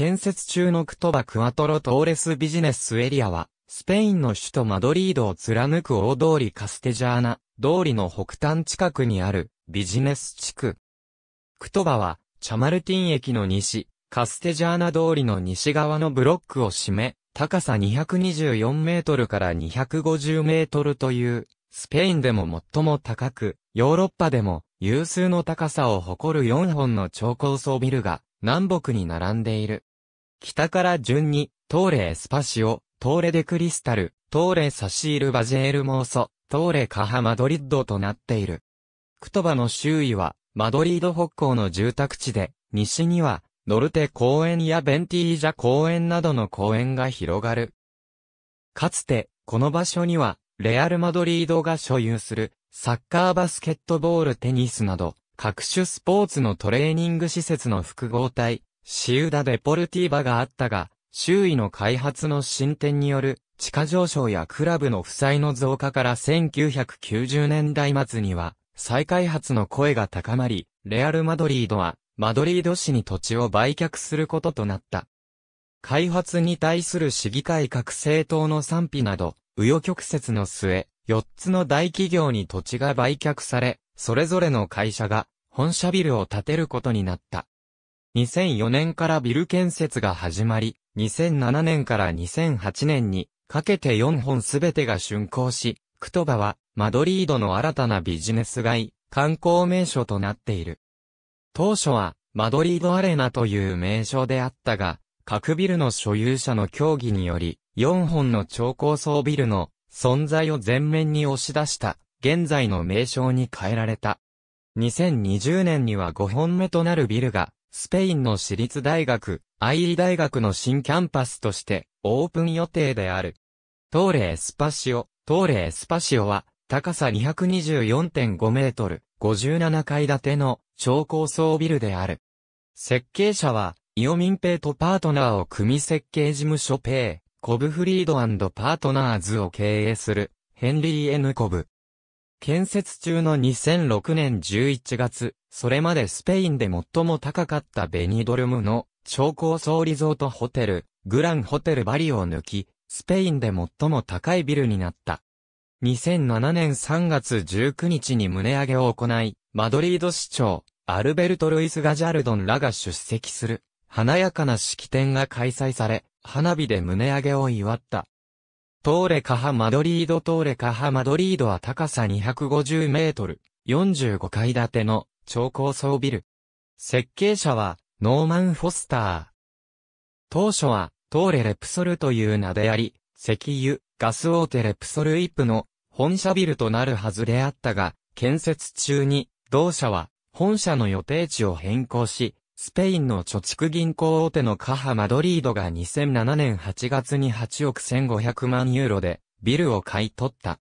建設中のクトバ・クアトロ・トーレスビジネスエリアは、スペインの首都マドリードを貫く大通りカステジャーナ、通りの北端近くにあるビジネス地区。クトバは、チャマルティン駅の西、カステジャーナ通りの西側のブロックを占め、高さ224メートルから250メートルという、スペインでも最も高く、ヨーロッパでも有数の高さを誇る4本の超高層ビルが南北に並んでいる。北から順に、トーレエスパシオ、トーレデクリスタル、トーレサシールバジェールモーソ、トーレカハマドリッドとなっている。クトバの周囲は、マドリード北港の住宅地で、西には、ノルテ公園やベンティージャ公園などの公園が広がる。かつて、この場所には、レアル・マドリードが所有する、サッカーバスケットボールテニスなど、各種スポーツのトレーニング施設の複合体、シウダ・デポルティーバがあったが、周囲の開発の進展による地価上昇やクラブの負債の増加から1990年代末には再開発の声が高まり、レアル・マドリードはマドリード市に土地を売却することとなった。開発に対する市議会各政党の賛否など、右与曲折の末、4つの大企業に土地が売却され、それぞれの会社が本社ビルを建てることになった。2004年からビル建設が始まり、2007年から2008年にかけて4本すべてが竣工し、クトバはマドリードの新たなビジネス街、観光名所となっている。当初はマドリードアレナという名称であったが、各ビルの所有者の協議により、4本の超高層ビルの存在を前面に押し出した現在の名称に変えられた。2020年には5本目となるビルがスペインの私立大学、アイリ大学の新キャンパスとしてオープン予定である。トーレエスパシオ、トーレエスパシオは高さ224.5メートル、57階建ての超高層ビルである。設計者は、イオミンペイとパートナーを組設計事務所ペイ、コブフリードパートナーズを経営する、ヘンリー・エヌ・コブ。建設中の2006年11月、それまでスペインで最も高かったベニドルムの超高層リゾートホテル、グランホテルバリを抜き、スペインで最も高いビルになった。2007年3月19日に胸上げを行い、マドリード市長、アルベルト・ルイス・ガジャルドンらが出席する、華やかな式典が開催され、花火で胸上げを祝った。トーレカハマドリードトーレカハマドリードは高さ250メートル、45階建ての超高層ビル。設計者はノーマン・フォスター。当初はトーレレプソルという名であり、石油、ガス大手レプソルイップの本社ビルとなるはずであったが、建設中に同社は本社の予定地を変更し、スペインの貯蓄銀行大手のカハ・マドリードが2007年8月に8億1500万ユーロでビルを買い取った。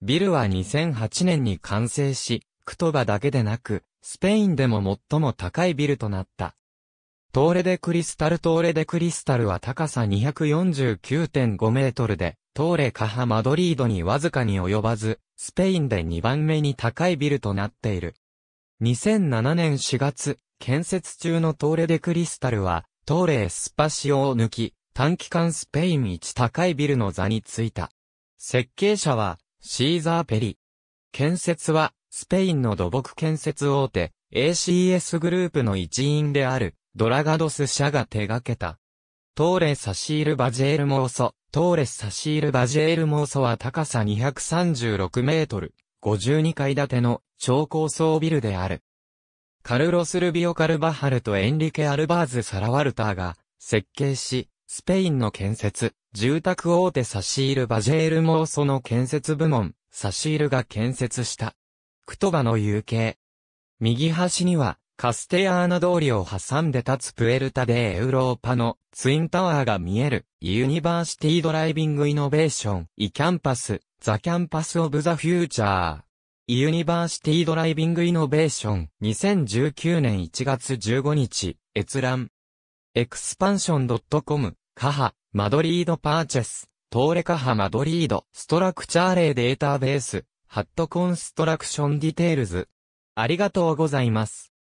ビルは2008年に完成し、クトバだけでなく、スペインでも最も高いビルとなった。トーレデクリスタルトーレデクリスタルは高さ249.5メートルで、トーレカハマドリードにわずかに及ばず、スペインで2番目に高いビルとなっている。2007年4月、建設中のトーレデクリスタルは、トーレスパシオを抜き、短期間スペイン一高いビルの座に着いた。設計者は、シーザー・ペリ。建設は、スペインの土木建設大手、ACS グループの一員である、ドラガドス社が手掛けた。トーレ・サシール・バジェール・モーソ。トーレ・サシール・バジェール・モーソは高さ236メートル、52階建ての超高層ビルである。カルロス・ルビオ・カルバハルとエンリケ・アルバーズ・サラワルターが設計し、スペインの建設、住宅大手サシール・バジェールモーソの建設部門、サシールが建設した。クトバの有形。右端には、カステアーナ通りを挟んで立つプエルタでエウローパのツインタワーが見えるユニバーシティドライビングイノベーションイキャンパスザキャンパスオブザフューチャーユニバーシティドライビングイノベーション2019年1月15日閲覧エクスパンション .com カハマドリードパーチェストーレカハマドリードストラクチャーレイデータベースハットコンストラクションディテールズありがとうございます。